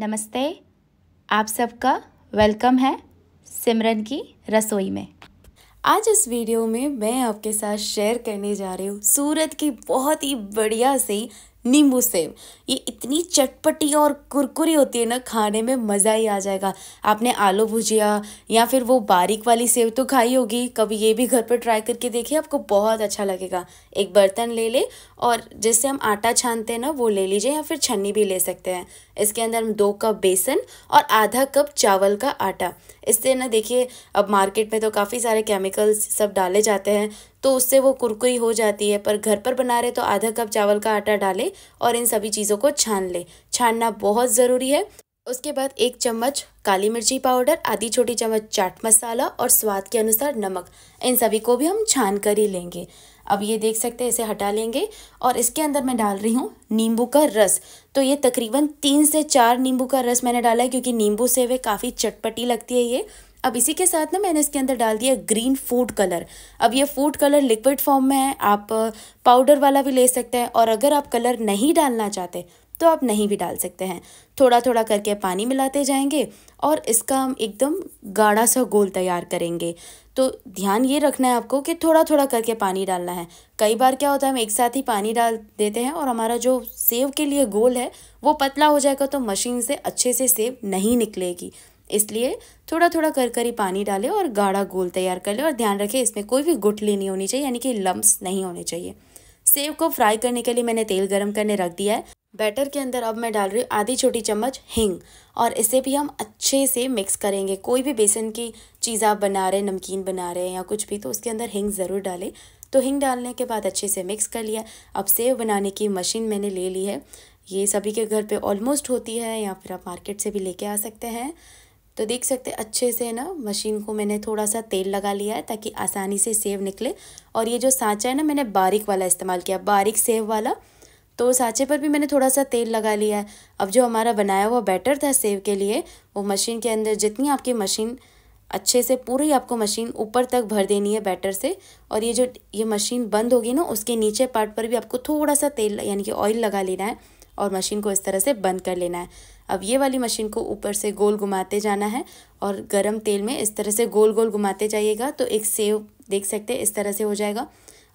नमस्ते आप सबका वेलकम है सिमरन की रसोई में आज इस वीडियो में मैं आपके साथ शेयर करने जा रही हूँ सूरत की बहुत ही बढ़िया सी नींबू सेव ये इतनी चटपटी और कुरकुरी होती है ना खाने में मज़ा ही आ जाएगा आपने आलू भुजिया या फिर वो बारीक वाली सेव तो खाई होगी कभी ये भी घर पर ट्राई करके देखिए आपको बहुत अच्छा लगेगा एक बर्तन ले ले और जिससे हम आटा छानते हैं ना वो ले लीजिए या फिर छन्नी भी ले सकते हैं इसके अंदर हम दो कप बेसन और आधा कप चावल का आटा इससे ना देखिए अब मार्केट में तो काफ़ी सारे केमिकल्स सब डाले जाते हैं तो उससे वो कुरकुरी हो जाती है पर घर पर बना रहे तो आधा कप चावल का आटा डालें और इन सभी चीज़ों को छान लें छानना बहुत ज़रूरी है उसके बाद एक चम्मच काली मिर्ची पाउडर आधी छोटी चम्मच चाट मसाला और स्वाद के अनुसार नमक इन सभी को भी हम छान कर ही लेंगे अब ये देख सकते हैं इसे हटा लेंगे और इसके अंदर मैं डाल रही हूँ नींबू का रस तो ये तकरीबन तीन से चार नींबू का रस मैंने डाला है क्योंकि नींबू से वे काफ़ी चटपटी लगती है ये अब इसी के साथ ना मैंने इसके अंदर डाल दिया ग्रीन फूड कलर अब ये फूड कलर लिक्विड फॉर्म में है आप पाउडर वाला भी ले सकते हैं और अगर आप कलर नहीं डालना चाहते तो आप नहीं भी डाल सकते हैं थोड़ा थोड़ा करके पानी मिलाते जाएंगे और इसका हम एकदम गाढ़ा सा गोल तैयार करेंगे तो ध्यान ये रखना है आपको कि थोड़ा थोड़ा करके पानी डालना है कई बार क्या होता है हम एक साथ ही पानी डाल देते हैं और हमारा जो सेव के लिए गोल है वो पतला हो जाएगा तो मशीन से अच्छे से सेव नहीं निकलेगी इसलिए थोड़ा थोड़ा कर कर ही पानी डालें और गाढ़ा घोल तैयार कर लें और ध्यान रखें इसमें कोई भी गुठली नहीं होनी चाहिए यानी कि लम्ब्स नहीं होने चाहिए सेव को फ्राई करने के लिए मैंने तेल गर्म करने रख दिया है बैटर के अंदर अब मैं डाल रही हूँ आधी छोटी चम्मच हिंग और इसे भी हम अच्छे से मिक्स करेंगे कोई भी बेसन की चीज़ आप बना रहे हैं नमकीन बना रहे हैं या कुछ भी तो उसके अंदर हींग ज़रूर डालें तो हिंग डालने के बाद अच्छे से मिक्स कर लिया अब सेव बनाने की मशीन मैंने ले ली है ये सभी के घर पे ऑलमोस्ट होती है या फिर आप मार्केट से भी लेके आ सकते हैं तो देख सकते अच्छे से ना मशीन को मैंने थोड़ा सा तेल लगा लिया है ताकि आसानी से सेव निकले और ये जो साँचा है ना मैंने बारीक वाला इस्तेमाल किया बारीक सेव वाला तो साँचे पर भी मैंने थोड़ा सा तेल लगा लिया है अब जो हमारा बनाया हुआ बैटर था सेव के लिए वो मशीन के अंदर जितनी आपकी मशीन अच्छे से पूरी आपको मशीन ऊपर तक भर देनी है बैटर से और ये जो ये मशीन बंद होगी ना उसके नीचे पार्ट पर भी आपको थोड़ा सा तेल यानी कि ऑयल लगा लेना है और मशीन को इस तरह से बंद कर लेना है अब ये वाली मशीन को ऊपर से गोल घुमाते जाना है और गरम तेल में इस तरह से गोल गोल घुमाते जाइएगा तो एक सेव देख सकते हैं इस तरह से हो जाएगा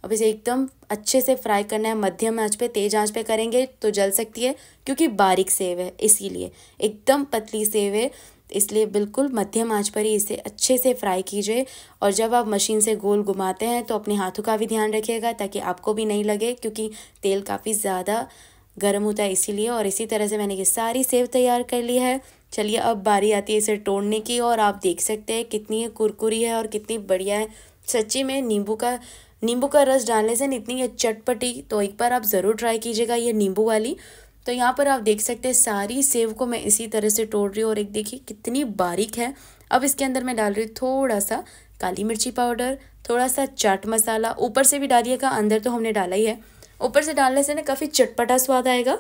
अब इसे एकदम अच्छे से फ्राई करना है मध्यम आंच पे तेज आंच पे करेंगे तो जल सकती है क्योंकि बारीक सेव है इसीलिए एकदम पतली सेव है इसलिए बिल्कुल मध्यम आंच पर ही इसे अच्छे से फ्राई कीजिए और जब आप मशीन से गोल घुमाते हैं तो अपने हाथों का भी ध्यान रखिएगा ताकि आपको भी नहीं लगे क्योंकि तेल काफ़ी ज़्यादा गर्म होता है इसीलिए और इसी तरह से मैंने ये सारी सेव तैयार कर ली है चलिए अब बारी आती है इसे तोड़ने की और आप देख सकते हैं कितनी कुरकुरी है और कितनी बढ़िया है सच्ची में नींबू का नींबू का रस डालने से इतनी ये चटपटी तो एक बार आप ज़रूर ट्राई कीजिएगा ये नींबू वाली तो यहाँ पर आप देख सकते हैं सारी सेव को मैं इसी तरह से तोड़ रही हूँ और एक देखिए कितनी बारीक है अब इसके अंदर मैं डाल रही हूँ थोड़ा सा काली मिर्ची पाउडर थोड़ा सा चाट मसाला ऊपर से भी डालिएगा अंदर तो हमने डाला ही है ऊपर से डालने से ना काफ़ी चटपटा स्वाद आएगा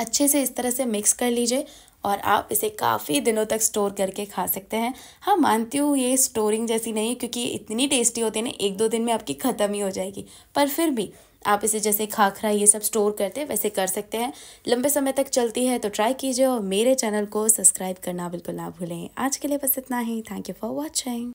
अच्छे से इस तरह से मिक्स कर लीजिए और आप इसे काफ़ी दिनों तक स्टोर करके खा सकते हैं हाँ मानती हूँ ये स्टोरिंग जैसी नहीं क्योंकि इतनी टेस्टी होती है ना एक दो दिन में आपकी ख़त्म ही हो जाएगी पर फिर भी आप इसे जैसे खाखरा ये सब स्टोर करते हैं वैसे कर सकते हैं लंबे समय तक चलती है तो ट्राई कीजिए और मेरे चैनल को सब्सक्राइब करना बिल्कुल ना भूलें आज के लिए बस इतना ही थैंक यू फॉर वॉचिंग